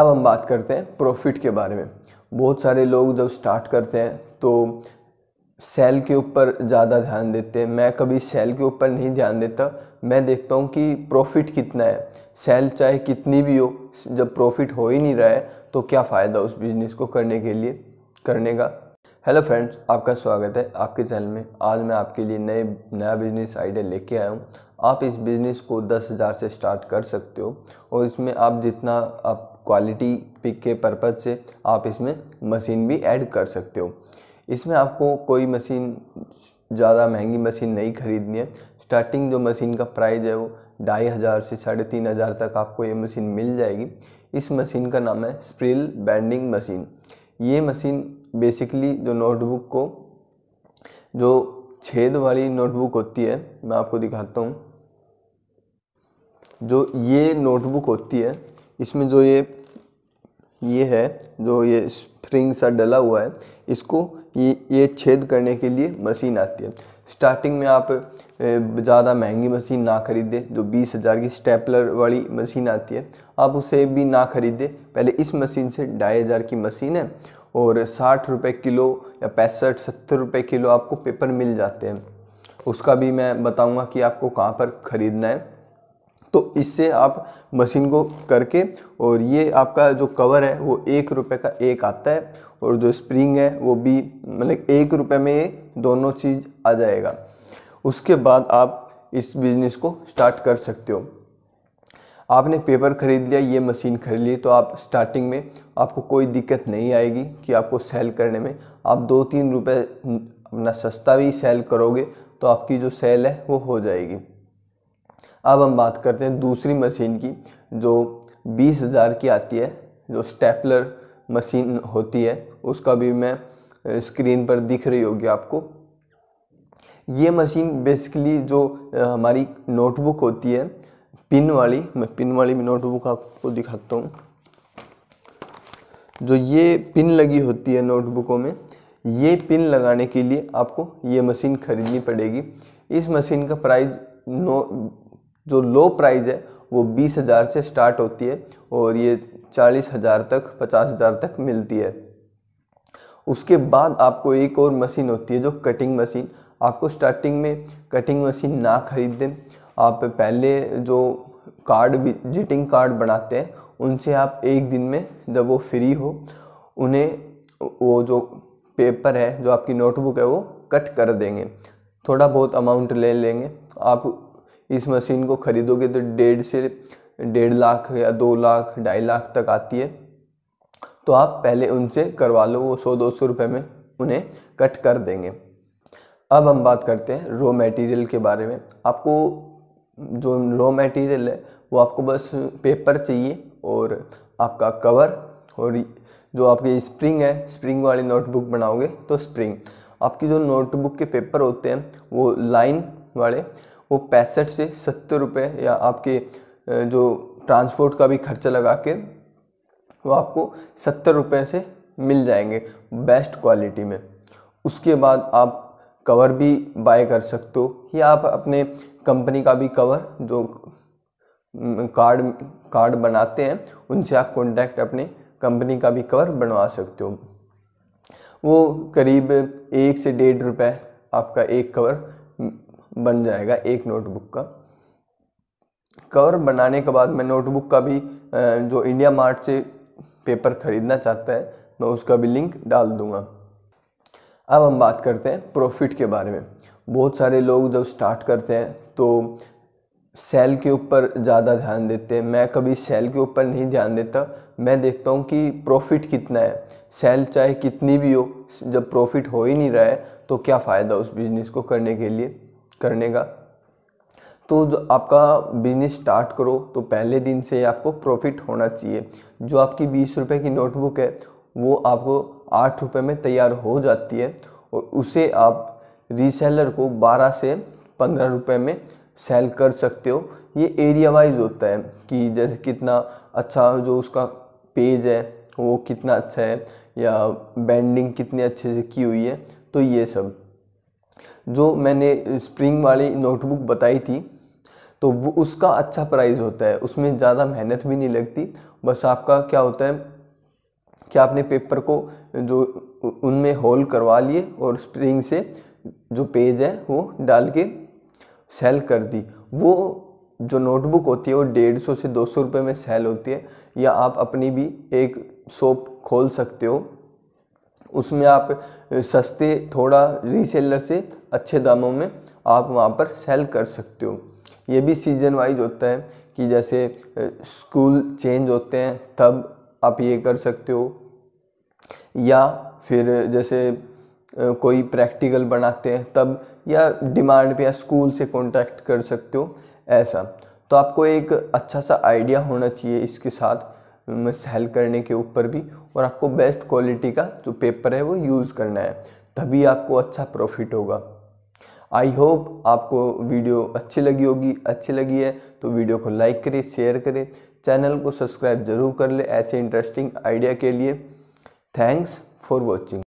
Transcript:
अब हम बात करते हैं प्रॉफिट के बारे में बहुत सारे लोग जब स्टार्ट करते हैं तो सेल के ऊपर ज़्यादा ध्यान देते हैं मैं कभी सेल के ऊपर नहीं ध्यान देता मैं देखता हूँ कि प्रॉफिट कितना है सेल चाहे कितनी भी हो जब प्रॉफिट हो ही नहीं रहा है तो क्या फ़ायदा उस बिज़नेस को करने के लिए करने का हेलो फ्रेंड्स आपका स्वागत है आपके चैनल में आज मैं आपके लिए नए नया बिजनेस आइडिया लेके आया हूँ आप इस बिज़नेस को दस हज़ार से स्टार्ट कर सकते हो और इसमें आप जितना आप क्वालिटी पिक के पर्पज़ से आप इसमें मशीन भी ऐड कर सकते हो इसमें आपको कोई मशीन ज़्यादा महंगी मशीन नहीं खरीदनी है स्टार्टिंग जो मशीन का प्राइस है वो ढाई हज़ार से साढ़े तीन हज़ार तक आपको ये मशीन मिल जाएगी इस मशीन का नाम है स्प्रिल बैंडिंग मशीन ये मशीन बेसिकली जो नोटबुक को जो छेद वाली नोटबुक होती है मैं आपको दिखाता हूँ जो ये नोटबुक होती है इसमें जो ये ये है जो ये स्प्रिंग सा डला हुआ है इसको ये ये छेद करने के लिए मशीन आती है स्टार्टिंग में आप ज़्यादा महंगी मशीन ना खरीदें जो बीस हज़ार की स्टेपलर वाली मशीन आती है आप उसे भी ना खरीदें पहले इस मशीन से ढाई हज़ार की मशीन है और साठ रुपये किलो या पैंसठ सत्तर रुपये किलो आपको पेपर मिल जाते हैं उसका भी मैं बताऊंगा कि आपको कहाँ पर ख़रीदना है तो इससे आप मशीन को करके और ये आपका जो कवर है वो एक रुपये का एक आता है और जो स्प्रिंग है वो भी मतलब एक रुपये में दोनों चीज़ आ जाएगा उसके बाद आप इस बिज़नेस को स्टार्ट कर सकते हो आपने पेपर ख़रीद लिया ये मशीन खरीद ली तो आप स्टार्टिंग में आपको कोई दिक्कत नहीं आएगी कि आपको सेल करने में आप दो तीन रुपये अपना सस्ता भी सेल करोगे तो आपकी जो सेल है वो हो जाएगी अब हम बात करते हैं दूसरी मशीन की जो बीस हज़ार की आती है जो स्टेपलर मशीन होती है उसका भी मैं स्क्रीन पर दिख रही होगी आपको ये मशीन बेसिकली जो हमारी नोटबुक होती है पिन वाली मैं पिन वाली भी नोटबुक आपको दिखाता हूँ जो ये पिन लगी होती है नोटबुकों में ये पिन लगाने के लिए आपको ये मशीन खरीदनी पड़ेगी इस मशीन का प्राइस नौ जो लो प्राइस है वो बीस हज़ार से स्टार्ट होती है और ये चालीस हज़ार तक पचास हज़ार तक मिलती है उसके बाद आपको एक और मशीन होती है जो कटिंग मशीन आपको स्टार्टिंग में कटिंग मशीन ना खरीद दें आप पहले जो कार्ड विजिटिंग कार्ड बनाते हैं उनसे आप एक दिन में जब वो फ्री हो उन्हें वो जो पेपर है जो आपकी नोटबुक है वो कट कर देंगे थोड़ा बहुत अमाउंट ले लेंगे आप इस मशीन को ख़रीदोगे तो डेढ़ से डेढ़ लाख या दो लाख ढाई लाख तक आती है तो आप पहले उनसे करवा लो वो सौ दो सौ रुपये में उन्हें कट कर देंगे अब हम बात करते हैं रॉ मटेरियल के बारे में आपको जो रॉ मटेरियल है वो आपको बस पेपर चाहिए और आपका कवर और जो आपकी स्प्रिंग है स्प्रिंग वाली नोटबुक बनाओगे तो स्प्रिंग आपकी जो नोटबुक के पेपर होते हैं वो लाइन वाले वो पैंसठ से सत्तर रुपये या आपके जो ट्रांसपोर्ट का भी खर्चा लगा के वो आपको सत्तर रुपये से मिल जाएंगे बेस्ट क्वालिटी में उसके बाद आप कवर भी बाय कर सकते हो या आप अपने कंपनी का भी कवर जो कार्ड कार्ड बनाते हैं उनसे आप कॉन्टैक्ट अपने कंपनी का भी कवर बनवा सकते हो वो करीब एक से डेढ़ रुपये आपका एक कवर बन जाएगा एक नोटबुक का कवर बनाने के बाद मैं नोटबुक का भी जो इंडिया मार्ट से पेपर ख़रीदना चाहता है मैं उसका भी लिंक डाल दूंगा अब हम बात करते हैं प्रॉफिट के बारे में बहुत सारे लोग जब स्टार्ट करते हैं तो सेल के ऊपर ज़्यादा ध्यान देते हैं मैं कभी सेल के ऊपर नहीं ध्यान देता मैं देखता हूँ कि प्रॉफिट कितना है सेल चाहे कितनी भी हो जब प्रॉफिट हो ही नहीं रहा है तो क्या फ़ायदा उस बिज़नेस को करने के लिए करने का तो जो आपका बिजनेस स्टार्ट करो तो पहले दिन से आपको प्रॉफिट होना चाहिए जो आपकी बीस रुपये की नोटबुक है वो आपको आठ रुपये में तैयार हो जाती है और उसे आप रीसेलर को बारह से पंद्रह रुपये में सेल कर सकते हो ये एरिया वाइज होता है कि जैसे कितना अच्छा जो उसका पेज है वो कितना अच्छा है या बैंडिंग कितने अच्छे से की हुई है तो ये सब जो मैंने स्प्रिंग वाली नोटबुक बताई थी तो वो उसका अच्छा प्राइस होता है उसमें ज़्यादा मेहनत भी नहीं लगती बस आपका क्या होता है कि आपने पेपर को जो उनमें होल करवा लिए और स्प्रिंग से जो पेज है वो डाल के सेल कर दी वो जो नोटबुक होती है वो डेढ़ सौ से दो सौ रुपये में सेल होती है या आप अपनी भी एक शॉप खोल सकते हो उसमें आप सस्ते थोड़ा रीसेलर से अच्छे दामों में आप वहाँ पर सेल कर सकते हो ये भी सीजन वाइज होता है कि जैसे स्कूल चेंज होते हैं तब आप ये कर सकते हो या फिर जैसे कोई प्रैक्टिकल बनाते हैं तब या डिमांड पे या स्कूल से कॉन्टैक्ट कर सकते हो ऐसा तो आपको एक अच्छा सा आइडिया होना चाहिए इसके साथ सेल करने के ऊपर भी और आपको बेस्ट क्वालिटी का जो पेपर है वो यूज़ करना है तभी आपको अच्छा प्रॉफिट होगा आई होप आपको वीडियो अच्छी लगी होगी अच्छी लगी है तो वीडियो को लाइक करें शेयर करें चैनल को सब्सक्राइब ज़रूर कर ले ऐसे इंटरेस्टिंग आइडिया के लिए थैंक्स फॉर वॉचिंग